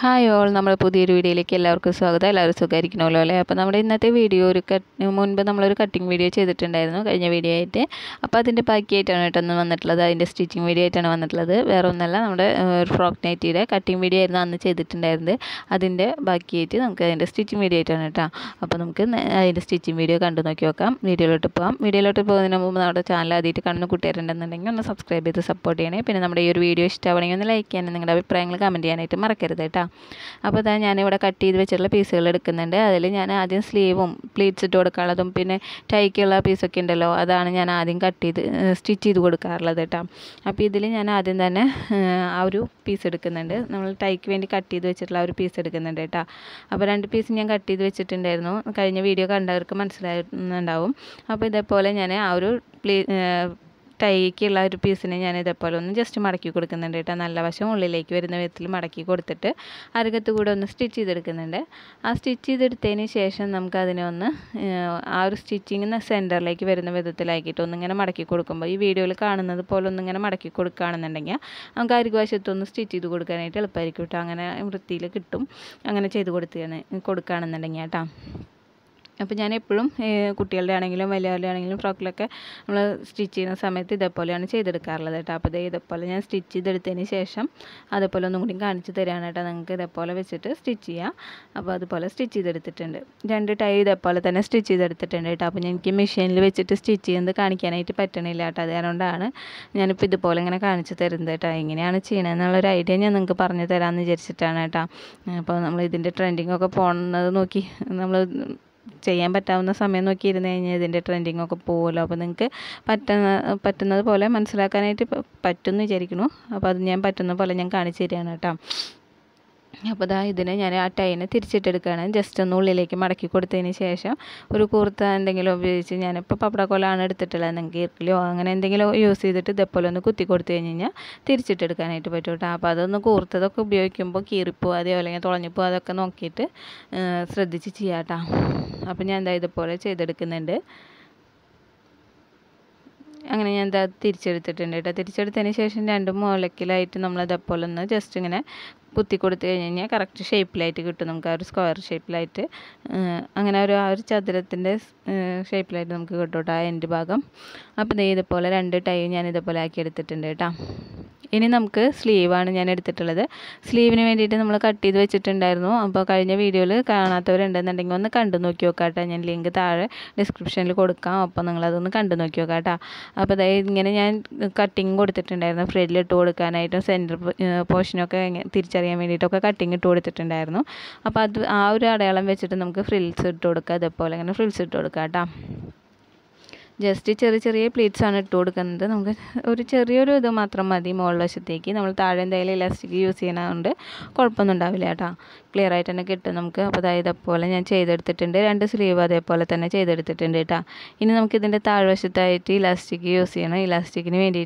hi all നമ്മുടെ പുതിയൊരു വീഡിയോയിലേക്ക് എല്ലാവർക്കും സ്വാഗതം എല്ലാവരും സുഖമായിരിക്കണമല്ലോ അല്ലേ അപ്പോൾ നമ്മുടെ ഇന്നത്തെ വീഡിയോ ഒരു കട്ട് മുൻപ് നമ്മളൊരു കട്ടിങ് വീഡിയോ ചെയ്തിട്ടുണ്ടായിരുന്നു കഴിഞ്ഞ വീഡിയോ ആയിട്ട് അപ്പോൾ അതിൻ്റെ ബാക്കിയായിട്ടാണ് കേട്ടോ വന്നിട്ടുള്ളത് അതിൻ്റെ സ്റ്റിച്ചിങ് വീഡിയോ ആയിട്ടാണ് വന്നിട്ടുള്ളത് വേറെ ഒന്നല്ല നമ്മുടെ ഫ്രോക്ക് നൈറ്റിയുടെ കട്ടിങ് വീഡിയോ ആയിരുന്നു അന്ന് ചെയ്തിട്ടുണ്ടായിരുന്നത് അതിൻ്റെ ആയിട്ട് നമുക്ക് അതിൻ്റെ സ്റ്റിച്ചിങ് വീഡിയോ ആയിട്ടാണ് കേട്ടോ അപ്പോൾ നമുക്ക് അതിൻ്റെ സ്റ്റിച്ചിങ് വീഡിയോ കണ്ടു നോക്കി നോക്കാം വീഡിയോയിലോട്ട് പോകാം വീഡിയോയിലോട്ട് പോകുന്നതിന് മുമ്പ് നമ്മുടെ ചാനൽ ആദ്യമായിട്ട് കാണുന്ന കൂട്ടുകാരുണ്ടെന്നുണ്ടെങ്കിൽ ഒന്ന് സബ്സ്ക്രൈബ് ചെയ്ത് സപ്പോർട്ട് ചെയ്യണേ പിന്നെ നമ്മുടെ ഈ ഒരു വീഡിയോ ഇഷ്ടമാണെങ്കിൽ ഒന്ന് ലൈക്ക് ചെയ്യാനും നിങ്ങളുടെ അഭിപ്രായങ്ങൾ കമൻറ്റ് ചെയ്യാനായിട്ട് മറക്കരുത് കേട്ടോ അപ്പോൾ ഇതാ ഞാനിവിടെ കട്ട് ചെയ്ത് വെച്ചിട്ടുള്ള പീസുകൾ എടുക്കുന്നുണ്ട് അതിൽ ഞാൻ ആദ്യം സ്ലീവും പ്ലീറ്റ്സ് ഇട്ട് കൊടുക്കാനുള്ളതും പിന്നെ ടൈക്കുള്ള പീസൊക്കെ ഉണ്ടല്ലോ അതാണ് ഞാൻ ആദ്യം കട്ട് ചെയ്ത് സ്റ്റിച്ച് ചെയ്ത് കൊടുക്കാറുള്ളത് കേട്ടോ അപ്പോൾ ഇതിൽ ഞാൻ ആദ്യം തന്നെ ആ ഒരു പീസ് എടുക്കുന്നുണ്ട് നമ്മൾ ടൈക്ക് വേണ്ടി കട്ട് ചെയ്ത് വെച്ചിട്ടുള്ള ആ ഒരു പീസ് എടുക്കുന്നുണ്ട് കേട്ടോ അപ്പോൾ രണ്ട് പീസ് ഞാൻ കട്ട് ചെയ്ത് വെച്ചിട്ടുണ്ടായിരുന്നു കഴിഞ്ഞ വീഡിയോ കണ്ടവർക്ക് മനസ്സിലായിട്ടുണ്ടാവും അപ്പോൾ ഇതേപോലെ ഞാൻ ആ ഒരു പ്ലീ ടൈക്കുള്ള ഒരു പീസിനെ ഞാൻ ഇതേപോലെ ഒന്ന് ജസ്റ്റ് മടക്കി കൊടുക്കുന്നുണ്ട് കേട്ടോ നല്ല വശം ഉള്ളിലേക്ക് വരുന്ന വിധത്തിൽ മടക്കി കൊടുത്തിട്ട് അരകത്ത് കൂടെ ഒന്ന് സ്റ്റിച്ച് ചെയ്തെടുക്കുന്നുണ്ട് ആ സ്റ്റിച്ച് ചെയ്തെടുത്തതിന് ശേഷം നമുക്ക് അതിനെ ഒന്ന് ആ ഒരു സ്റ്റിച്ചിങ് സെൻറ്ററിലേക്ക് വരുന്ന വിധത്തിലാക്കിയിട്ട് ഒന്നിങ്ങനെ മടക്കി കൊടുക്കുമ്പോൾ ഈ വീഡിയോയിൽ കാണുന്നത് പോലെ ഒന്നിങ്ങനെ മടക്കി കൊടുക്കുകയാണെന്നുണ്ടെങ്കിൽ നമുക്ക് അരികുവശത്തൊന്ന് സ്റ്റിച്ച് ചെയ്ത് കൊടുക്കാനായിട്ട് എളുപ്പമായിരിക്കും കേട്ടോ അങ്ങനെ വൃത്തിയിൽ കിട്ടും അങ്ങനെ ചെയ്ത് കൊടുത്തു കൊടുക്കുകയാണെന്നുണ്ടെങ്കിൽ കേട്ടോ അപ്പോൾ ഞാൻ എപ്പോഴും കുട്ടികളുടെ ആണെങ്കിലും വലിയവരുടെ ആണെങ്കിലും ഫ്രോക്കിലൊക്കെ നമ്മൾ സ്റ്റിച്ച് ചെയ്യുന്ന സമയത്ത് ഇതേപോലെയാണ് ചെയ്തെടുക്കാറുള്ളത് കേട്ടോ അപ്പോൾ ഇത് ഇതേപോലെ ഞാൻ സ്റ്റിച്ച് ചെയ്തെടുത്തതിന് ശേഷം അതേപോലെ ഒന്നും കൂടി കാണിച്ചു തരാണ് കേട്ടോ നിങ്ങൾക്ക് ഇതേപോലെ വെച്ചിട്ട് സ്റ്റിച്ച് ചെയ്യാം അപ്പോൾ അതുപോലെ സ്റ്റിച്ച് ചെയ്തെടുത്തിട്ടുണ്ട് രണ്ട് ടൈ ഇതേപോലെ തന്നെ സ്റ്റിച്ച് ചെയ്തെടുത്തിട്ടുണ്ട് കേട്ടോ അപ്പോൾ എനിക്ക് മെഷീനിൽ വെച്ചിട്ട് സ്റ്റിച്ച് ചെയ്യുന്നത് കാണിക്കാനായിട്ട് പറ്റണില്ല കേട്ടോ അതുകൊണ്ടാണ് ഞാനിപ്പോൾ ഇതുപോലെ ഇങ്ങനെ കാണിച്ചു തരുന്നത് കേട്ടോ എങ്ങനെയാണ് എന്നുള്ളൊരു ഐഡിയ ഞാൻ നിങ്ങൾക്ക് പറഞ്ഞു തരാമെന്ന് വിചാരിച്ചിട്ടാണ് കേട്ടോ അപ്പോൾ നമ്മൾ ഇതിൻ്റെ ട്രെൻഡിങ്ങൊക്കെ പോകുന്നത് നോക്കി നമ്മൾ ചെയ്യാൻ പറ്റാവുന്ന സമയം നോക്കി ഇരുന്ന് കഴിഞ്ഞാൽ ഇതിൻ്റെ ട്രെൻഡിങ്ങൊക്കെ പോകുമല്ലോ അപ്പോൾ നിങ്ങൾക്ക് പറ്റുന്ന പറ്റുന്നത് പോലെ മനസ്സിലാക്കാനായിട്ട് പറ്റുമെന്ന് വിചാരിക്കുന്നു അപ്പോൾ അത് ഞാൻ പറ്റുന്ന പോലെ ഞാൻ കാണിച്ചു തരികയാണ് കേട്ടോ അപ്പോൾ ഇതാ ഇതിനെ ഞാൻ ആ ടൈനെ തിരിച്ചിട്ടെടുക്കുകയാണ് ജസ്റ്റ് ഒന്ന് ഉള്ളിലേക്ക് മടക്കി കൊടുത്തതിന് ശേഷം ഒരു കൂർത്ത എന്തെങ്കിലും ഉപയോഗിച്ച് ഞാനിപ്പോൾ പപ്പടക്കോലാണ് എടുത്തിട്ടുള്ളത് നിങ്ങൾക്ക് ഇർക്കിലോ അങ്ങനെ എന്തെങ്കിലും യൂസ് ചെയ്തിട്ട് ഇതേപോലെ ഒന്ന് കുത്തി കൊടുത്തു കഴിഞ്ഞ് കഴിഞ്ഞാൽ തിരിച്ചിട്ടെടുക്കാനായിട്ട് പറ്റും കേട്ടോ അപ്പോൾ അതൊന്ന് കൂർത്തതൊക്കെ ഉപയോഗിക്കുമ്പോൾ കീറിപ്പോ അതേപോലെ അല്ലെങ്കിൽ തുളഞ്ഞിപ്പോ അതൊക്കെ നോക്കിയിട്ട് ശ്രദ്ധിച്ച് ചെയ്യാം കേട്ടോ അപ്പോൾ ഞാൻ എന്താ ഇതുപോലെ ചെയ്തെടുക്കുന്നുണ്ട് അങ്ങനെ ഞാൻ ഇത് തിരിച്ചെടുത്തിട്ടുണ്ട് കേട്ടോ തിരിച്ചെടുത്തതിന് ശേഷം രണ്ട് മുളക്കിലായിട്ട് നമ്മളതപ്പോൾ ഒന്ന് ജസ്റ്റ് ഇങ്ങനെ കുത്തി കൊടുത്തു കഴിഞ്ഞ് കഴിഞ്ഞാൽ കറക്റ്റ് ഷേപ്പിലായിട്ട് കിട്ടും നമുക്ക് ആ ഒരു സ്ക്വയർ ഷേപ്പിലായിട്ട് അങ്ങനെ ഒരു ആ ഒരു ചതുരത്തിൻ്റെ ഷേപ്പിലായിട്ട് നമുക്ക് കിട്ടും കേട്ടോ ആ എൻഡ് ഭാഗം അപ്പോൾ ഇതേപോലെ രണ്ട് ടൈം ഞാൻ ഇതേപോലെ ആക്കി എടുത്തിട്ടുണ്ട് കേട്ടോ ഇനി നമുക്ക് സ്ലീവാണ് ഞാൻ എടുത്തിട്ടുള്ളത് സ്ലീവിന് വേണ്ടിയിട്ട് നമ്മൾ കട്ട് ചെയ്ത് വെച്ചിട്ടുണ്ടായിരുന്നു അപ്പോൾ കഴിഞ്ഞ വീഡിയോയിൽ കാണാത്തവരുണ്ടെന്നുണ്ടെങ്കിൽ ഒന്ന് കണ്ടു നോക്കി നോക്കാട്ടെ ഞാൻ ലിങ്ക് താഴെ ഡിസ്ക്രിപ്ഷനിൽ കൊടുക്കാം അപ്പോൾ നിങ്ങളതൊന്ന് കണ്ടു നോക്കി നോക്കാട്ടോ അപ്പോൾ അതായത് ഇങ്ങനെ ഞാൻ കട്ടിങ് കൊടുത്തിട്ടുണ്ടായിരുന്നു ഫ്രണ്ടിലിട്ട് കൊടുക്കാനായിട്ടും സെൻറ്റർ പോർഷനൊക്കെ തിരിച്ചറിയാൻ വേണ്ടിയിട്ടൊക്കെ കട്ടിങ് ഇട്ട് കൊടുത്തിട്ടുണ്ടായിരുന്നു അപ്പോൾ അത് ആ ഒരു അടയാളം വെച്ചിട്ട് നമുക്ക് ഫ്രിൽസ് ഇട്ട് കൊടുക്കുക അതേപോലെ ഇങ്ങനെ ഫ്രിൽസ് ഇട്ട് കൊടുക്കാം കേട്ടോ ജസ്റ്റ് ചെറിയ ചെറിയ പ്ലേറ്റ്സ് ആണ് ഇട്ട് കൊടുക്കുന്നത് നമുക്ക് ഒരു ചെറിയൊരു ഇത് മാത്രം മതി വശത്തേക്ക് നമ്മൾ താഴെ എന്തായാലും ഇലാസ്റ്റിക് യൂസ് ചെയ്യണതുകൊണ്ട് കുഴപ്പമൊന്നും ഉണ്ടാവില്ല കേട്ടോ ക്ലിയർ ആയിട്ട് തന്നെ കിട്ടും നമുക്ക് അപ്പോൾ അതായത് അതുപോലെ ഞാൻ ചെയ്തെടുത്തിട്ടുണ്ട് രണ്ട് സ്ലീവ് അതേപോലെ തന്നെ ചെയ്തെടുത്തിട്ടുണ്ട് കേട്ടോ ഇനി നമുക്കിതിൻ്റെ താഴ്വശത്തായിട്ട് ഇലാസ്റ്റിക് യൂസ് ചെയ്യണം ഇലാസ്റ്റിക്കിന് വേണ്ടി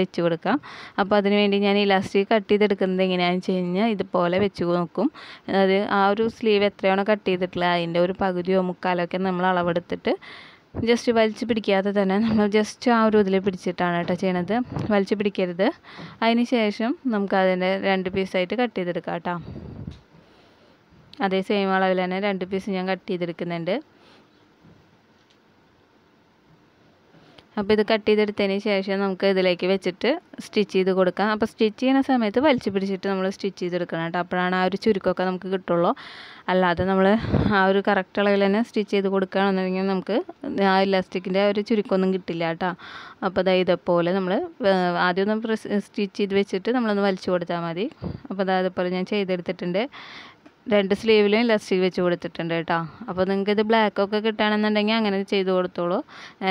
വെച്ച് കൊടുക്കാം അപ്പോൾ അതിന് വേണ്ടി ഞാൻ ഇലാസ്റ്റിക് കട്ട് ചെയ്തെടുക്കുന്നത് എങ്ങനെയാണെന്ന് വെച്ച് കഴിഞ്ഞാൽ ഇതുപോലെ വെച്ച് നോക്കും അത് ആ ഒരു സ്ലീവ് എത്രയാണോ കട്ട് ചെയ്തിട്ടുള്ളത് അതിൻ്റെ ഒരു പകുതിയോ മുക്കാലോ ഒക്കെ നമ്മൾ അളവെടുത്തിട്ട് ജസ്റ്റ് വലിച്ചു പിടിക്കാതെ തന്നെ നമ്മൾ ജസ്റ്റ് ആ ഒരു ഇതിൽ പിടിച്ചിട്ടാണ് കേട്ടോ ചെയ്യണത് വലിച്ചു പിടിക്കരുത് അതിന് ശേഷം നമുക്ക് അതിൻ്റെ രണ്ട് പീസായിട്ട് കട്ട് ചെയ്തെടുക്കാം കേട്ടോ അതേ സെയിം അളവിൽ തന്നെ രണ്ട് പീസ് ഞാൻ കട്ട് ചെയ്തെടുക്കുന്നുണ്ട് അപ്പോൾ ഇത് കട്ട് ചെയ്തെടുത്തതിന് ശേഷം നമുക്ക് ഇതിലേക്ക് വെച്ചിട്ട് സ്റ്റിച്ച് ചെയ്ത് കൊടുക്കാം അപ്പോൾ സ്റ്റിച്ച് ചെയ്യുന്ന സമയത്ത് വലിച്ചു പിടിച്ചിട്ട് നമ്മൾ സ്റ്റിച്ച് ചെയ്തെടുക്കണം കേട്ടോ അപ്പോഴാണ് ആ ഒരു ചുരുക്കമൊക്കെ നമുക്ക് കിട്ടുള്ളൂ അല്ലാതെ നമ്മൾ ആ ഒരു കറക്റ്റ് അളവിൽ തന്നെ സ്റ്റിച്ച് ചെയ്ത് കൊടുക്കുകയാണെന്നുണ്ടെങ്കിൽ നമുക്ക് ആ ഇലാസ്റ്റിക്കിൻ്റെ ഒരു ചുരുക്കമൊന്നും കിട്ടില്ല കേട്ടോ അപ്പോൾ അതായത് ഇതേപോലെ നമ്മൾ ആദ്യം ഒന്ന് സ്റ്റിച്ച് ചെയ്ത് വെച്ചിട്ട് നമ്മളൊന്ന് വലിച്ചു കൊടുത്താൽ മതി അപ്പോൾ അതായത് ഇതുപോലെ ഞാൻ ചെയ്തെടുത്തിട്ടുണ്ട് രണ്ട് സ്ലീവിലും ഇലാസ്റ്റിക് വെച്ച് കൊടുത്തിട്ടുണ്ട് കേട്ടോ അപ്പോൾ നിങ്ങൾക്ക് ഇത് ബ്ലാക്ക് ഒക്കെ കിട്ടുകയാണെന്നുണ്ടെങ്കിൽ അങ്ങനെ ചെയ്ത് കൊടുത്തോളൂ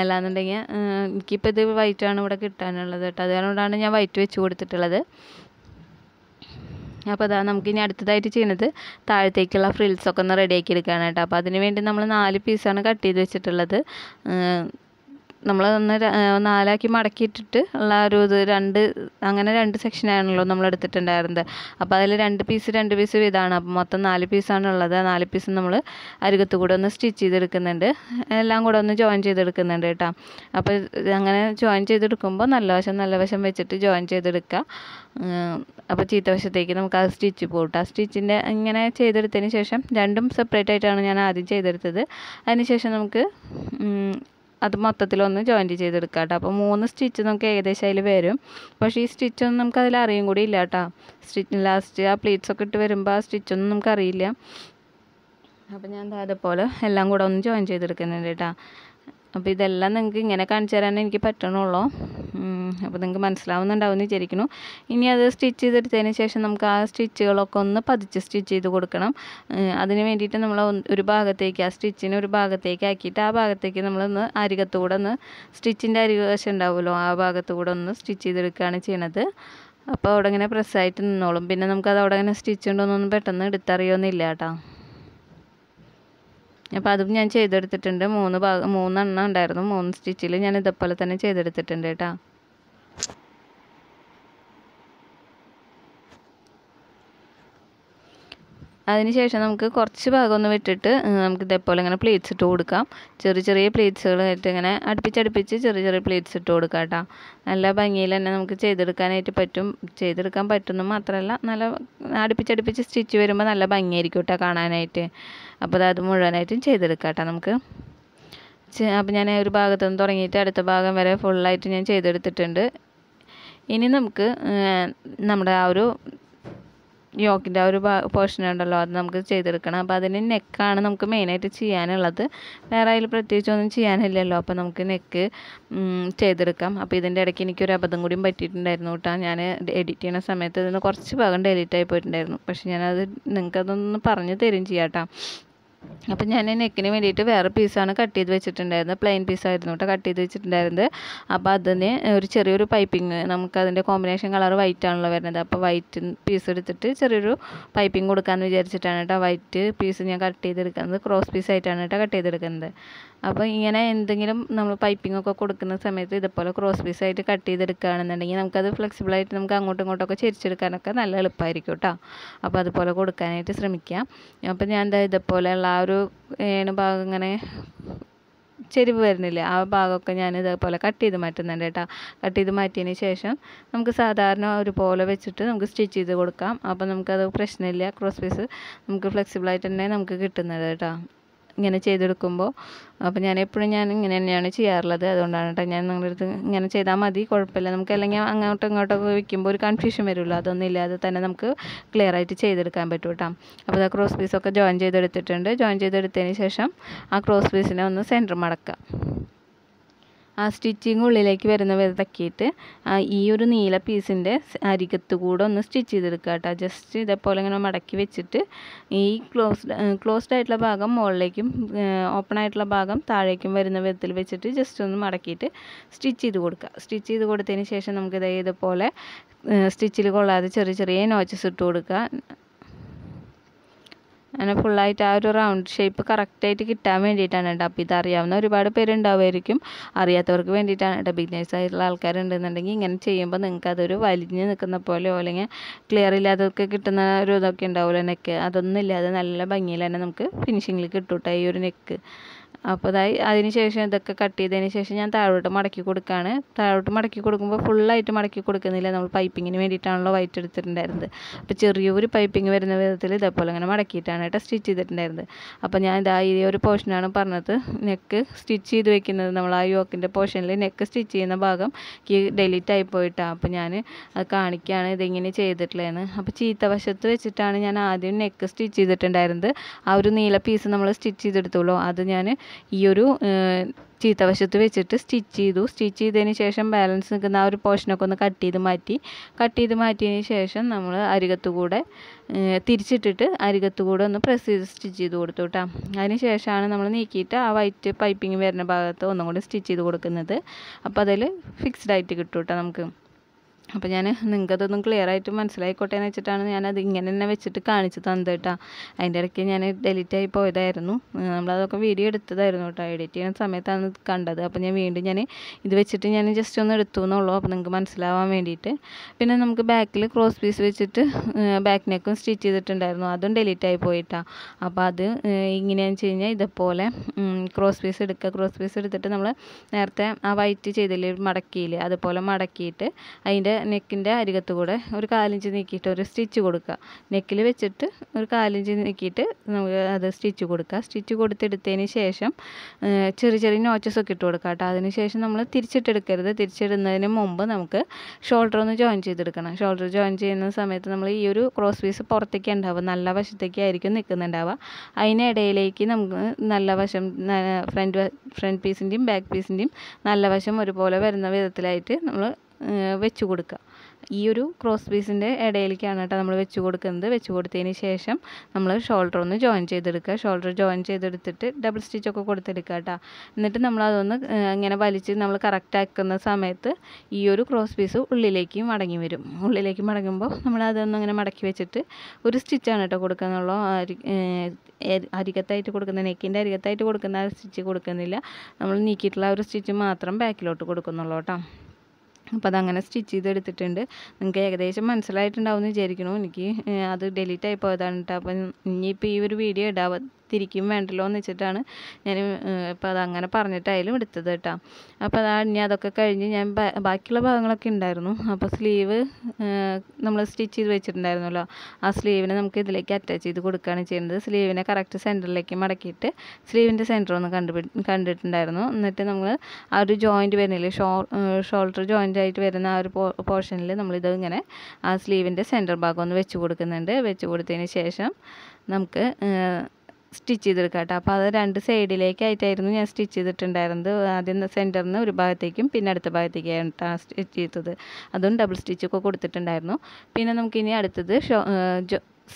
അല്ലാന്നുണ്ടെങ്കിൽ എനിക്കിപ്പോൾ ഇത് വൈറ്റാണ് ഇവിടെ കിട്ടാനുള്ളത് കേട്ടോ അതുകൊണ്ടാണ് ഞാൻ വൈറ്റ് വെച്ച് കൊടുത്തിട്ടുള്ളത് അപ്പോൾ അതാ നമുക്കിനി അടുത്തതായിട്ട് ചെയ്യുന്നത് താഴത്തേക്കുള്ള ഫ്രിൽസൊക്കെ ഒന്ന് റെഡിയാക്കി എടുക്കുകയാണ് അപ്പോൾ അതിന് വേണ്ടി നമ്മൾ നാല് പീസാണ് കട്ട് ചെയ്ത് വെച്ചിട്ടുള്ളത് നമ്മൾ ഒന്ന് നാലാക്കി മടക്കിയിട്ടിട്ട് ഉള്ള ഒരു ഇത് രണ്ട് അങ്ങനെ രണ്ട് സെക്ഷനാണല്ലോ നമ്മൾ എടുത്തിട്ടുണ്ടായിരുന്നത് അപ്പോൾ അതിൽ രണ്ട് പീസ് രണ്ട് പീസ് വീതമാണ് അപ്പോൾ മൊത്തം നാല് പീസാണുള്ളത് ഉള്ളത് നാല് പീസ് നമ്മൾ അരികത്ത് കൂടെ ഒന്ന് സ്റ്റിച്ച് ചെയ്തെടുക്കുന്നുണ്ട് എല്ലാം കൂടെ ഒന്ന് ജോയിൻ ചെയ്തെടുക്കുന്നുണ്ട് കേട്ടോ അപ്പോൾ അങ്ങനെ ജോയിൻ ചെയ്തെടുക്കുമ്പോൾ നല്ല വശം നല്ല വശം വെച്ചിട്ട് ജോയിൻ ചെയ്തെടുക്കുക അപ്പോൾ ചീത്ത വശത്തേക്ക് നമുക്ക് ആ സ്റ്റിച്ച് പോട്ടെ ആ സ്റ്റിച്ചിൻ്റെ ഇങ്ങനെ ചെയ്തെടുത്തതിന് ശേഷം രണ്ടും സെപ്പറേറ്റ് ആയിട്ടാണ് ഞാൻ ആദ്യം ചെയ്തെടുത്തത് അതിന് ശേഷം നമുക്ക് അത് മൊത്തത്തിലൊന്ന് ജോയിൻറ്റ് ചെയ്തെടുക്കുക കേട്ടോ അപ്പോൾ മൂന്ന് സ്റ്റിച്ച് നമുക്ക് ഏകദേശം അതിൽ വരും പക്ഷേ ഈ സ്റ്റിച്ചൊന്നും നമുക്ക് അതിൽ അറിയും കൂടി ഇല്ല കേട്ടോ സ്റ്റിച്ച് ലാസ്റ്റ് ആ പ്ലീറ്റ്സൊക്കെ ഇട്ട് വരുമ്പോൾ ആ സ്റ്റിച്ചൊന്നും നമുക്കറിയില്ല അപ്പോൾ ഞാൻ അതേപോലെ എല്ലാം കൂടെ ഒന്ന് ജോയിൻ ചെയ്തെടുക്കുന്നുണ്ട് കേട്ടോ അപ്പോൾ ഇതെല്ലാം നിങ്ങൾക്ക് ഇങ്ങനെ കാണിച്ചു തരാനേ എനിക്ക് പറ്റണുള്ളൂ അപ്പോൾ നിങ്ങൾക്ക് മനസ്സിലാവുന്നുണ്ടാവും എന്ന് വിചാരിക്കുന്നു ഇനി അത് സ്റ്റിച്ച് ചെയ്തെടുത്തതിന് ശേഷം നമുക്ക് ആ സ്റ്റിച്ചുകളൊക്കെ ഒന്ന് പതിച്ച് സ്റ്റിച്ച് ചെയ്ത് കൊടുക്കണം അതിന് വേണ്ടിയിട്ട് നമ്മൾ ഒരു ഭാഗത്തേക്ക് ആ സ്റ്റിച്ചിനെ ഒരു ഭാഗത്തേക്ക് ആക്കിയിട്ട് ആ ഭാഗത്തേക്ക് നമ്മളൊന്ന് അരികത്തുകൂടെ ഒന്ന് സ്റ്റിച്ചിൻ്റെ അരികവശം ഉണ്ടാവുമല്ലോ ആ ഭാഗത്തുകൂടെ ഒന്ന് സ്റ്റിച്ച് ചെയ്തെടുക്കുകയാണ് ചെയ്യണത് അപ്പോൾ അവിടെ ഇങ്ങനെ പ്രസ്സായിട്ട് നിന്നോളും പിന്നെ നമുക്കത് അവിടെ ഇങ്ങനെ സ്റ്റിച്ച് ഉണ്ടോയെന്നൊന്നും പെട്ടെന്ന് എടുത്തറിയൊന്നുമില്ല കേട്ടോ അപ്പോൾ അതും ഞാൻ ചെയ്തെടുത്തിട്ടുണ്ട് മൂന്ന് ഭാഗം മൂന്നെണ്ണം ഉണ്ടായിരുന്നു മൂന്ന് സ്റ്റിച്ചിൽ ഞാൻ ഇതേപോലെ തന്നെ ചെയ്തെടുത്തിട്ടുണ്ട് കേട്ടോ അതിനുശേഷം നമുക്ക് കുറച്ച് ഭാഗം ഒന്ന് വിട്ടിട്ട് നമുക്ക് ഇതേപോലെ ഇങ്ങനെ പ്ലേറ്റ്സ് ഇട്ട് കൊടുക്കാം ചെറിയ ചെറിയ ആയിട്ട് ഇങ്ങനെ അടുപ്പിച്ചടുപ്പിച്ച് ചെറിയ ചെറിയ പ്ലേറ്റ്സ് ഇട്ട് കൊടുക്കാം കേട്ടോ നല്ല ഭംഗിയിൽ തന്നെ നമുക്ക് ചെയ്തെടുക്കാനായിട്ട് പറ്റും ചെയ്തെടുക്കാൻ പറ്റുന്നു മാത്രമല്ല നല്ല അടുപ്പിച്ചടുപ്പിച്ച് സ്റ്റിച്ച് വരുമ്പോൾ നല്ല ഭംഗിയായിരിക്കും കേട്ടോ കാണാനായിട്ട് അപ്പോൾ അത് മുഴുവനായിട്ടും ചെയ്തെടുക്കാം കേട്ടോ നമുക്ക് അപ്പോൾ ഞാൻ ഒരു ഭാഗത്ത് നിന്ന് തുടങ്ങിയിട്ട് അടുത്ത ഭാഗം വരെ ഫുള്ളായിട്ട് ഞാൻ ചെയ്തെടുത്തിട്ടുണ്ട് ഇനി നമുക്ക് നമ്മുടെ ആ ഒരു യോക്കിൻ്റെ ആ ഒരു പോർഷൻ ഉണ്ടല്ലോ അത് നമുക്ക് ചെയ്തെടുക്കണം അപ്പോൾ അതിന് നെക്കാണ് നമുക്ക് മെയിനായിട്ട് ചെയ്യാനുള്ളത് വേറെ അതിൽ പ്രത്യേകിച്ചൊന്നും ചെയ്യാനില്ലല്ലോ അപ്പോൾ നമുക്ക് നെക്ക് ചെയ്തെടുക്കാം അപ്പോൾ ഇതിൻ്റെ ഇടയ്ക്ക് എനിക്കൊരു അബദ്ധം കൂടിയും പറ്റിയിട്ടുണ്ടായിരുന്നു കേട്ടോ ഞാൻ എഡിറ്റ് ചെയ്യുന്ന സമയത്ത് ഇതിന് കുറച്ച് ഭാഗം ഡെലീറ്റ് ആയി പോയിട്ടുണ്ടായിരുന്നു പക്ഷേ ഞാനത് നിങ്ങൾക്കതൊന്ന് പറഞ്ഞു തരും ചെയ്യാം കേട്ടോ അപ്പം ഞാൻ നെക്കിന് വേണ്ടിയിട്ട് വേറെ പീസാണ് കട്ട് ചെയ്ത് വെച്ചിട്ടുണ്ടായിരുന്നത് പ്ലെയിൻ പീസായിരുന്നു കേട്ടോ കട്ട് ചെയ്ത് വെച്ചിട്ടുണ്ടായിരുന്നത് അപ്പോൾ അതിന് ഒരു ചെറിയൊരു പൈപ്പിംഗ് നമുക്ക് അതിൻ്റെ കോമ്പിനേഷൻ കളർ വൈറ്റ് ആണല്ലോ വരുന്നത് അപ്പോൾ വൈറ്റ് പീസ് എടുത്തിട്ട് ചെറിയൊരു പൈപ്പിംഗ് കൊടുക്കാമെന്ന് വിചാരിച്ചിട്ടാണ് കേട്ടോ വൈറ്റ് പീസ് ഞാൻ കട്ട് ചെയ്തെടുക്കുന്നത് ക്രോസ് പീസായിട്ടാണ് കേട്ടോ കട്ട് ചെയ്തെടുക്കുന്നത് അപ്പോൾ ഇങ്ങനെ എന്തെങ്കിലും നമ്മൾ പൈപ്പിംഗ് ഒക്കെ കൊടുക്കുന്ന സമയത്ത് ഇതുപോലെ ക്രോസ് പീസ് ആയിട്ട് കട്ട് ചെയ്തെടുക്കുകയാണെന്നുണ്ടെങ്കിൽ നമുക്കത് ഫ്ലെക്സിബിളായിട്ട് നമുക്ക് അങ്ങോട്ടും ഇങ്ങോട്ടൊക്കെ ചിരിച്ചെടുക്കാനൊക്കെ നല്ല എളുപ്പമായിരിക്കും കേട്ടോ അപ്പോൾ അതുപോലെ കൊടുക്കാനായിട്ട് ശ്രമിക്കാം അപ്പോൾ ഞാൻ എന്താ ഇതുപോലെയുള്ള ആ ഒരു ഏണ് ഭാഗം ഇങ്ങനെ ചെരിവ് വരുന്നില്ല ആ ഭാഗമൊക്കെ ഞാൻ ഇതേപോലെ കട്ട് ചെയ്ത് മാറ്റുന്നുണ്ട് കേട്ടോ കട്ട് ചെയ്ത് മാറ്റിയതിന് ശേഷം നമുക്ക് സാധാരണ ഒരുപോലെ വെച്ചിട്ട് നമുക്ക് സ്റ്റിച്ച് ചെയ്ത് കൊടുക്കാം അപ്പോൾ നമുക്കത് പ്രശ്നമില്ല ക്രോസ് പീസ് നമുക്ക് ഫ്ലെക്സിബിളായിട്ട് തന്നെ നമുക്ക് കിട്ടുന്നത് കേട്ടോ ഇങ്ങനെ ചെയ്തെടുക്കുമ്പോൾ അപ്പോൾ ഞാൻ എപ്പോഴും ഞാൻ ഇങ്ങനെ തന്നെയാണ് ചെയ്യാറുള്ളത് അതുകൊണ്ടാണ് കേട്ടോ ഞാൻ നിങ്ങളുടെ അടുത്ത് ഇങ്ങനെ ചെയ്താൽ മതി കുഴപ്പമില്ല നമുക്ക് അല്ലെങ്കിൽ അങ്ങോട്ടും ഇങ്ങോട്ടൊക്കെ വയ്ക്കുമ്പോൾ ഒരു കൺഫ്യൂഷൻ വരുമല്ലോ അതൊന്നും ഇല്ലാതെ തന്നെ നമുക്ക് ക്ലിയർ ആയിട്ട് ചെയ്തെടുക്കാൻ പറ്റും കേട്ടോ അപ്പോൾ ആ ക്രോസ് പീസൊക്കെ ജോയിൻ ചെയ്തെടുത്തിട്ടുണ്ട് ജോയിൻ ചെയ്തെടുത്തതിന് ശേഷം ആ ക്രോസ് പീസിനെ ഒന്ന് സെൻറ്റർ മടക്കുക ആ സ്റ്റിച്ചിങ് ഉള്ളിലേക്ക് വരുന്ന വിധക്കിയിട്ട് ഈ ഒരു നീല പീസിൻ്റെ അരികത്ത് കൂടെ ഒന്ന് സ്റ്റിച്ച് ചെയ്തെടുക്കുക കേട്ടോ ജസ്റ്റ് ഇതേപോലെ ഇങ്ങനെ മടക്കി വെച്ചിട്ട് ഈ ക്ലോസ്ഡ് ക്ലോസ്ഡ് ആയിട്ടുള്ള ഭാഗം മുകളിലേക്കും ഓപ്പൺ ആയിട്ടുള്ള ഭാഗം താഴേക്കും വരുന്ന വിധത്തിൽ വെച്ചിട്ട് ജസ്റ്റ് ഒന്ന് മടക്കിയിട്ട് സ്റ്റിച്ച് ചെയ്ത് കൊടുക്കുക സ്റ്റിച്ച് ചെയ്ത് കൊടുത്തതിന് ശേഷം നമുക്കിത് ഇതുപോലെ സ്റ്റിച്ചിൽ കൊള്ളാതെ ചെറിയ ചെറിയ നോച്ചസ് ഇട്ട് കൊടുക്കുക അങ്ങനെ ഫുള്ളായിട്ട് ആ ഒരു റൗണ്ട് ഷേപ്പ് കറക്റ്റായിട്ട് കിട്ടാൻ വേണ്ടിയിട്ടാണ് കേട്ടോ അപ്പോൾ ഇത് അറിയാവുന്ന ഒരുപാട് പേരുണ്ടാവുമായിരിക്കും അറിയാത്തവർക്ക് വേണ്ടിയിട്ടാണ് കേട്ടോ ബിഗ്നേഴ്സ് ആയിട്ടുള്ള ആൾക്കാരുണ്ടെന്നുണ്ടെങ്കിൽ ഇങ്ങനെ ചെയ്യുമ്പോൾ നിങ്ങൾക്ക് അതൊരു വലിഞ്ഞ് നിൽക്കുന്ന പോലെയോ അല്ലെങ്കിൽ ക്ലിയർ ഇല്ലാത്തവർക്ക് കിട്ടുന്ന ഒരു ഇതൊക്കെ ഉണ്ടാവുമല്ലോ നെക്ക് അതൊന്നും ഇല്ലാതെ നല്ല ഭംഗിയിൽ തന്നെ നമുക്ക് ഫിനിഷിങ്ങിൽ കിട്ടും കേട്ടോ ഈ ഒരു നെക്ക് അപ്പോൾ ഇതായി അതിന് ശേഷം ഇതൊക്കെ കട്ട് ചെയ്തതിന് ശേഷം ഞാൻ താഴോട്ട് മടക്കി കൊടുക്കുകയാണ് താഴോട്ട് മടക്കി കൊടുക്കുമ്പോൾ ഫുള്ളായിട്ട് മടക്കി കൊടുക്കുന്നില്ല നമ്മൾ പൈപ്പിങ്ങിന് വേണ്ടിയിട്ടാണല്ലോ വൈറ്റ് എടുത്തിട്ടുണ്ടായിരുന്നത് അപ്പോൾ ചെറിയൊരു പൈപ്പിംഗ് വരുന്ന വിധത്തിൽ ഇതേപോലെ അങ്ങനെ മടക്കിയിട്ടാണ് കേട്ടോ സ്റ്റിച്ച് ചെയ്തിട്ടുണ്ടായിരുന്നത് അപ്പോൾ ഞാൻ ഇതാ ഈ ഒരു പോർഷനാണ് പറഞ്ഞത് നെക്ക് സ്റ്റിച്ച് ചെയ്ത് വെക്കുന്നത് നമ്മൾ ആ യോക്കിൻ്റെ പോർഷനിൽ നെക്ക് സ്റ്റിച്ച് ചെയ്യുന്ന ഭാഗം ഈ ഡെലീറ്റ് ആയി പോയിട്ടാണ് അപ്പോൾ ഞാൻ അത് കാണിക്കുകയാണ് ഇതിങ്ങനെ ചെയ്തിട്ടുള്ളതെന്ന് അപ്പോൾ ചീത്ത വശത്ത് വെച്ചിട്ടാണ് ഞാൻ ആദ്യം നെക്ക് സ്റ്റിച്ച് ചെയ്തിട്ടുണ്ടായിരുന്നത് ആ ഒരു നീല പീസ് നമ്മൾ സ്റ്റിച്ച് ചെയ്തെടുത്തുള്ളൂ അത് ഞാൻ ഈ ഒരു ചീത്തവശത്ത് വെച്ചിട്ട് സ്റ്റിച്ച് ചെയ്തു സ്റ്റിച്ച് ചെയ്തതിന് ശേഷം ബാലൻസ് നിൽക്കുന്ന ആ ഒരു പോർഷനൊക്കെ ഒന്ന് കട്ട് ചെയ്ത് മാറ്റി കട്ട് ചെയ്ത് മാറ്റിയതിന് ശേഷം നമ്മൾ അരികത്ത് കൂടെ തിരിച്ചിട്ടിട്ട് അരികത്ത് കൂടെ ഒന്ന് പ്രസ് ചെയ്ത് സ്റ്റിച്ച് ചെയ്ത് കൊടുത്തു കേട്ടോ അതിന് ശേഷമാണ് നമ്മൾ നീക്കിയിട്ട് ആ വൈറ്റ് പൈപ്പിംഗ് വരുന്ന ഭാഗത്ത് ഒന്നും കൂടി സ്റ്റിച്ച് ചെയ്ത് കൊടുക്കുന്നത് അപ്പോൾ അതിൽ ഫിക്സ്ഡ് ആയിട്ട് കിട്ടും കേട്ടോ നമുക്ക് അപ്പോൾ ഞാൻ നിങ്ങൾക്കതൊന്നും ക്ലിയർ ആയിട്ട് മനസ്സിലായിക്കോട്ടെ എന്ന് വെച്ചിട്ടാണ് ഞാനത് ഇങ്ങനെ തന്നെ വെച്ചിട്ട് കാണിച്ചു തന്നത് കേട്ടോ അതിൻ്റെ ഇടയ്ക്ക് ഞാൻ ഡിലീറ്റ് ആയി പോയതായിരുന്നു നമ്മളതൊക്കെ വീഡിയോ എടുത്തതായിരുന്നു കേട്ടോ എഡിറ്റ് ചെയ്യുന്ന സമയത്താണ് കണ്ടത് അപ്പോൾ ഞാൻ വീണ്ടും ഞാൻ ഇത് വെച്ചിട്ട് ഞാൻ ജസ്റ്റ് ഒന്ന് എടുത്തു എന്നുള്ളൂ അപ്പോൾ നിങ്ങൾക്ക് മനസ്സിലാവാൻ വേണ്ടിയിട്ട് പിന്നെ നമുക്ക് ബാക്കിൽ ക്രോസ് പീസ് വെച്ചിട്ട് ബാക്ക് നെക്കും സ്റ്റിച്ച് ചെയ്തിട്ടുണ്ടായിരുന്നു അതും ഡിലീറ്റ് ആയി പോയിട്ടാ അപ്പോൾ അത് ഇങ്ങനെയാണെന്ന് വെച്ച് കഴിഞ്ഞാൽ ഇതേപോലെ ക്രോസ് പീസ് എടുക്കുക ക്രോസ് പീസ് എടുത്തിട്ട് നമ്മൾ നേരത്തെ ആ വൈറ്റ് ചെയ്തില്ലേ മടക്കിയില്ലേ അതുപോലെ മടക്കിയിട്ട് അതിൻ്റെ നെക്കിൻ്റെ അരികത്ത് കൂടെ ഒരു കാലിഞ്ച് നീക്കിയിട്ട് ഒരു സ്റ്റിച്ച് കൊടുക്കുക നെക്കിൽ വെച്ചിട്ട് ഒരു കാലിഞ്ച് നീക്കിയിട്ട് നമുക്ക് അത് സ്റ്റിച്ച് കൊടുക്കുക സ്റ്റിച്ച് കൊടുത്തെടുത്തതിന് ശേഷം ചെറിയ ചെറിയ നോച്ചസ് ഒക്കെ ഇട്ട് കൊടുക്കുക കേട്ടോ അതിന് ശേഷം നമ്മൾ തിരിച്ചിട്ടെടുക്കരുത് തിരിച്ചിടുന്നതിന് മുമ്പ് നമുക്ക് ഷോൾഡർ ഒന്ന് ജോയിൻ ചെയ്തെടുക്കണം ഷോൾഡർ ജോയിൻ ചെയ്യുന്ന സമയത്ത് നമ്മൾ ഈ ഒരു ക്രോസ് പീസ് പുറത്തേക്ക് ഉണ്ടാവുക നല്ല വശത്തേക്കായിരിക്കും നിൽക്കുന്നുണ്ടാവുക അതിനിടയിലേക്ക് നമുക്ക് നല്ല വശം ഫ്രണ്ട് ഫ്രണ്ട് പീസിൻ്റെയും ബാക്ക് പീസിൻ്റെയും നല്ല വശം ഒരുപോലെ വരുന്ന വിധത്തിലായിട്ട് നമ്മൾ വെച്ചു കൊടുക്കുക ഈ ഒരു ക്രോസ് പീസിൻ്റെ ഇടയിലേക്കാണ് കേട്ടോ നമ്മൾ വെച്ചു കൊടുക്കുന്നത് വെച്ചു കൊടുത്തതിന് ശേഷം നമ്മൾ ഷോൾഡർ ഒന്ന് ജോയിൻ ചെയ്തെടുക്കുക ഷോൾഡർ ജോയിൻ ചെയ്തെടുത്തിട്ട് ഡബിൾ സ്റ്റിച്ചൊക്കെ കൊടുത്തെടുക്കുക കേട്ടോ എന്നിട്ട് നമ്മൾ അതൊന്ന് ഇങ്ങനെ വലിച്ച് നമ്മൾ കറക്റ്റ് ആക്കുന്ന സമയത്ത് ഈ ഒരു ക്രോസ് പീസ് ഉള്ളിലേക്ക് മടങ്ങി വരും ഉള്ളിലേക്ക് മടങ്ങുമ്പോൾ നമ്മൾ അതൊന്നും ഇങ്ങനെ മടക്കി വെച്ചിട്ട് ഒരു സ്റ്റിച്ചാണ് കേട്ടോ കൊടുക്കാന്നുള്ള അരികത്തായിട്ട് കൊടുക്കുന്ന നെക്കിൻ്റെ അരികത്തായിട്ട് കൊടുക്കുന്ന ആ സ്റ്റിച്ച് കൊടുക്കുന്നില്ല നമ്മൾ നീക്കിയിട്ടുള്ള ഒരു സ്റ്റിച്ച് മാത്രം ബാക്കിലോട്ട് കൊടുക്കുന്നുള്ളൂ കേട്ടോ അപ്പോൾ അതങ്ങനെ സ്റ്റിച്ച് ചെയ്തെടുത്തിട്ടുണ്ട് നിങ്ങൾക്ക് ഏകദേശം മനസ്സിലായിട്ടുണ്ടാവും എന്ന് വിചാരിക്കുന്നു എനിക്ക് അത് ഡെലീറ്റ് ആയി പോയതാണ് കേട്ടോ അപ്പം ഇനിയിപ്പോൾ ഈ ഒരു വീഡിയോ ഇടാവ തിരിക്കും വേണ്ടല്ലോ എന്ന് വെച്ചിട്ടാണ് ഞാൻ അപ്പോൾ അതങ്ങനെ പറഞ്ഞിട്ടായാലും എടുത്തത് കേട്ടോ അപ്പോൾ അതാ ഇനി അതൊക്കെ കഴിഞ്ഞ് ഞാൻ ബാക്കിയുള്ള ഭാഗങ്ങളൊക്കെ ഉണ്ടായിരുന്നു അപ്പോൾ സ്ലീവ് നമ്മൾ സ്റ്റിച്ച് ചെയ്ത് വെച്ചിട്ടുണ്ടായിരുന്നല്ലോ ആ സ്ലീവിനെ നമുക്ക് ഇതിലേക്ക് അറ്റാച്ച് ചെയ്ത് കൊടുക്കുകയാണ് ചെയ്യുന്നത് സ്ലീവിനെ കറക്റ്റ് സെൻറ്ററിലേക്ക് മടക്കിയിട്ട് സ്ലീവിൻ്റെ സെൻറ്റർ ഒന്ന് കണ്ടുപി കണ്ടിട്ടുണ്ടായിരുന്നു എന്നിട്ട് നമ്മൾ ആ ഒരു ജോയിൻറ്റ് വരുന്നില്ലേ ഷോ ഷോൾഡർ ജോയിൻ്റ് ആയിട്ട് വരുന്ന ആ ഒരു പോർഷനിൽ നമ്മളിത് ഇങ്ങനെ ആ സ്ലീവിൻ്റെ സെൻറ്റർ ഭാഗം ഒന്ന് വെച്ച് കൊടുക്കുന്നുണ്ട് വെച്ച് കൊടുത്തതിന് ശേഷം നമുക്ക് സ്റ്റിച്ച് ചെയ്തെടുക്കുക കേട്ടോ അപ്പോൾ അത് രണ്ട് സൈഡിലേക്കായിട്ടായിരുന്നു ഞാൻ സ്റ്റിച്ച് ചെയ്തിട്ടുണ്ടായിരുന്നത് ആദ്യം സെൻറ്ററിൽ നിന്ന് ഒരു ഭാഗത്തേക്കും പിന്നെ അടുത്ത ഭാഗത്തേക്കാണ് സ്റ്റിച്ച് ചെയ്തത് അതും ഡബിൾ സ്റ്റിച്ചൊക്കെ കൊടുത്തിട്ടുണ്ടായിരുന്നു പിന്നെ നമുക്കിനി അടുത്തത്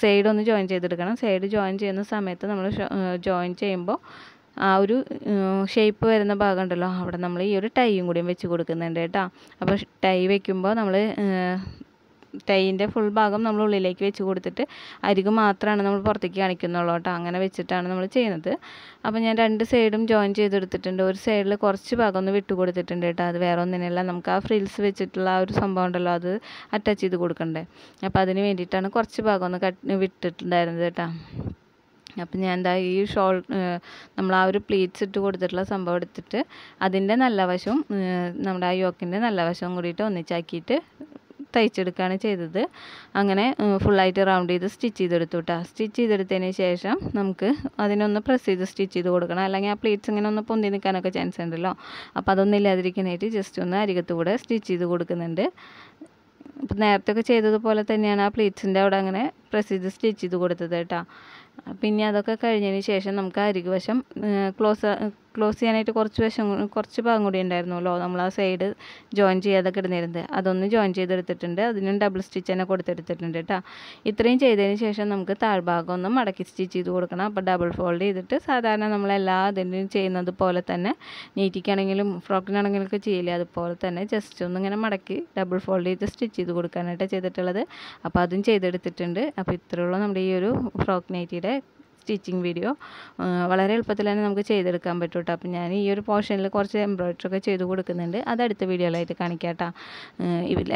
സൈഡ് ഒന്ന് ജോയിൻ ചെയ്തെടുക്കണം സൈഡ് ജോയിൻ ചെയ്യുന്ന സമയത്ത് നമ്മൾ ജോയിൻ ചെയ്യുമ്പോൾ ആ ഒരു ഷേപ്പ് വരുന്ന ഭാഗം ഉണ്ടല്ലോ അവിടെ നമ്മൾ ഈ ഒരു ടൈയും കൂടിയും വെച്ച് കൊടുക്കുന്നുണ്ട് കേട്ടോ അപ്പോൾ ടൈ വെക്കുമ്പോൾ നമ്മൾ തൈൻ്റെ ഫുൾ ഭാഗം നമ്മൾ ഉള്ളിലേക്ക് വെച്ച് കൊടുത്തിട്ട് അരികു മാത്രമാണ് നമ്മൾ പുറത്തേക്ക് കാണിക്കുന്നുള്ളൂ കേട്ടോ അങ്ങനെ വെച്ചിട്ടാണ് നമ്മൾ ചെയ്യുന്നത് അപ്പോൾ ഞാൻ രണ്ട് സൈഡും ജോയിൻ ചെയ്തെടുത്തിട്ടുണ്ട് ഒരു സൈഡിൽ കുറച്ച് ഭാഗം ഒന്ന് വിട്ടു കൊടുത്തിട്ടുണ്ട് കേട്ടോ അത് വേറെ ഒന്നിനല്ല നമുക്ക് ആ ഫ്രിൽസ് വെച്ചിട്ടുള്ള ആ ഒരു സംഭവം ഉണ്ടല്ലോ അത് അറ്റാച്ച് ചെയ്ത് കൊടുക്കണ്ടേ അപ്പോൾ അതിന് വേണ്ടിയിട്ടാണ് കുറച്ച് ഭാഗം ഒന്ന് കട്ട് വിട്ടിട്ടുണ്ടായിരുന്നത് കേട്ടോ അപ്പം ഞാൻ എന്താ ഈ ഷോൾ നമ്മൾ ആ ഒരു പ്ലീറ്റ്സ് ഇട്ട് കൊടുത്തിട്ടുള്ള സംഭവം എടുത്തിട്ട് അതിൻ്റെ നല്ല വശവും നമ്മുടെ ആ യോക്കിൻ്റെ നല്ല വശവും കൂടിയിട്ട് ഒന്നിച്ചാക്കിയിട്ട് തയ്ച്ചെടുക്കുകയാണ് ചെയ്തത് അങ്ങനെ ഫുള്ളായിട്ട് റൗണ്ട് ചെയ്ത് സ്റ്റിച്ച് ചെയ്തെടുത്തു കേട്ടോ സ്റ്റിച്ച് ചെയ്തെടുത്തതിന് ശേഷം നമുക്ക് അതിനൊന്ന് പ്രസ് ചെയ്ത് സ്റ്റിച്ച് ചെയ്ത് കൊടുക്കണം അല്ലെങ്കിൽ ആ പ്ലേറ്റ്സ് ഇങ്ങനെ ഒന്ന് പൊന്തി നിൽക്കാനൊക്കെ ചാൻസ് ഉണ്ടല്ലോ അപ്പോൾ അതൊന്നും ഇല്ലാതിരിക്കാനായിട്ട് ജസ്റ്റ് ഒന്ന് അരികത്തുകൂടെ സ്റ്റിച്ച് ചെയ്ത് കൊടുക്കുന്നുണ്ട് അപ്പം നേരത്തെ ഒക്കെ ചെയ്തതുപോലെ തന്നെയാണ് ആ പ്ലീറ്റ്സിൻ്റെ അവിടെ അങ്ങനെ പ്രസ് ചെയ്ത് സ്റ്റിച്ച് ചെയ്ത് കൊടുത്തത് കേട്ടോ പിന്നെ അതൊക്കെ കഴിഞ്ഞതിന് ശേഷം നമുക്ക് അരികുവശം ക്ലോസ് ക്ലോസ് ചെയ്യാനായിട്ട് കുറച്ച് വശം കുറച്ച് ഭാഗം കൂടി ഉണ്ടായിരുന്നല്ലോ നമ്മൾ ആ സൈഡ് ജോയിൻ ചെയ്യാതെ കിടന്നിരുന്നത് അതൊന്ന് ജോയിൻ ചെയ്തെടുത്തിട്ടുണ്ട് അതിനും ഡബിൾ സ്റ്റിച്ച് തന്നെ കൊടുത്തെടുത്തിട്ടുണ്ട് കേട്ടോ ഇത്രയും ചെയ്തതിന് ശേഷം നമുക്ക് താഴ്ഭാഗം ഒന്ന് മടക്കി സ്റ്റിച്ച് ചെയ്ത് കൊടുക്കണം അപ്പോൾ ഡബിൾ ഫോൾഡ് ചെയ്തിട്ട് സാധാരണ നമ്മളെല്ലാ എല്ലാ അതിനും ചെയ്യുന്നത് പോലെ തന്നെ നീറ്റിക്കാണെങ്കിലും ഫ്രോക്കിനാണെങ്കിലും ഒക്കെ ചെയ്യില്ലേ അതുപോലെ തന്നെ ജസ്റ്റ് ഒന്നിങ്ങനെ മടക്കി ഡബിൾ ഫോൾഡ് ചെയ്ത് സ്റ്റിച്ച് ചെയ്ത് കൊടുക്കാനായിട്ടാണ് ചെയ്തിട്ടുള്ളത് അപ്പോൾ അതും ചെയ്തെടുത്തിട്ടുണ്ട് അപ്പോൾ ഇത്രയുള്ള നമ്മുടെ ഈ ഒരു ഫ്രോക്ക് നൈറ്റിയുടെ സ്റ്റിച്ചിങ് വീഡിയോ വളരെ എളുപ്പത്തിൽ തന്നെ നമുക്ക് ചെയ്തെടുക്കാൻ പറ്റും കേട്ടോ അപ്പം ഞാൻ ഈ ഒരു പോർഷനിൽ കുറച്ച് എംബ്രോയിഡറി ഒക്കെ ചെയ്ത് കൊടുക്കുന്നുണ്ട് അത് അടുത്ത വീഡിയോയിലായിട്ട് കാണിക്കാം കേട്ടോ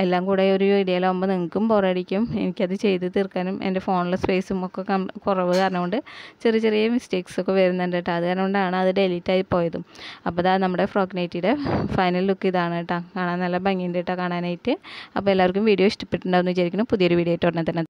എല്ലാം കൂടെ ഒരു വീഡിയോയിലാകുമ്പോൾ നിങ്ങൾക്കും ബോറടിക്കും എനിക്കത് ചെയ്ത് തീർക്കാനും എൻ്റെ ഫോണിലെ സ്പേസും ഒക്കെ കുറവ് കാരണം കൊണ്ട് ചെറിയ ചെറിയ മിസ്റ്റേക്സ് ഒക്കെ വരുന്നുണ്ട് കേട്ടോ അത് കാരണം കൊണ്ടാണ് അത് ഡെലീറ്റ് ആയി പോയതും അപ്പോൾ അതാ നമ്മുടെ ഫ്രോക്ക് നൈറ്റിയുടെ ഫൈനൽ ലുക്ക് ഇതാണ് കേട്ടോ കാണാൻ നല്ല ഭംഗിയുണ്ട് കേട്ടോ കാണാനായിട്ട് അപ്പോൾ എല്ലാവർക്കും വീഡിയോ ഇഷ്ടപ്പെട്ടിട്ടുണ്ടാവും എന്ന് വിചാരിക്കുന്നു പുതിയൊരു വീഡിയോ ആയിട്ട് ഉടനെ തന്നെ